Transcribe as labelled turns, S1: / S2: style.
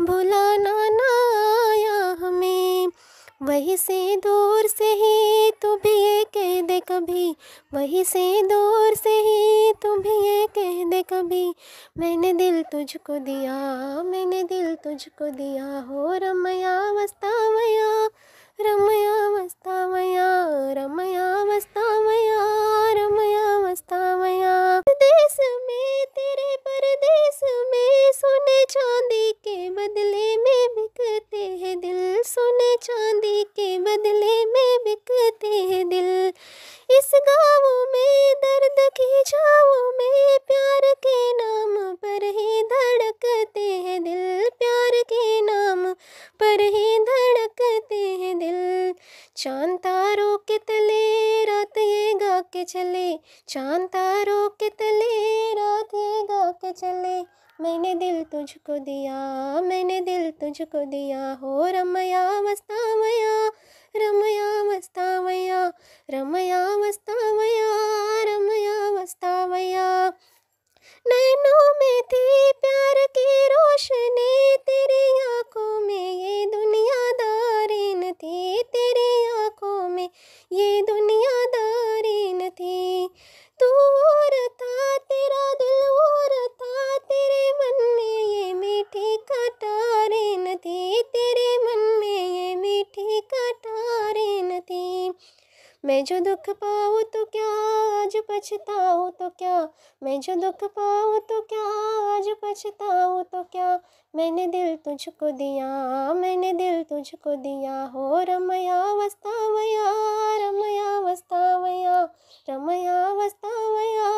S1: भुलाना ना आया हमें वहीं से दूर से ही तू भी ये कह दे कभी वहीं से दूर से ही तू भी ये कह दे कभी मैंने दिल तुझको दिया मैंने दिल तुझको दिया हो रमया मया रमया मया रमया मया रमया मया देश में तेरे परदेश में सोने चांदी देते हैं दिल इस गाँव में दर्द के छाओं में प्यार के नाम पर ही धड़कते हैं दिल प्यार के नाम पर ही धड़कते हैं दिल चांद तारों के तले रात ये गा के चले चांद तारों के तले रात ये गा के चले मैंने दिल तुझको दिया मैंने दिल तुझको दिया हो रमया रमयावस्थावया रमयावस्थावया नैनों में थी प्यार की रोशनी तेरी आंखों में ये दुनियादारीन थी तेरी आंखों में ये दुनियादारीन थी तू और था तेरा दिल और था तेरे मन में ये मीठी खटा मैं जो दुख पाऊँ तो क्या आज पछताऊँ तो क्या मैं जो दुख पाऊँ तो क्या आज पछताऊँ तो क्या मैंने दिल तुझको दिया मैंने दिल तुझको दिया हो रमया वस्तावया रमया वस्तावया रमया वस्तावया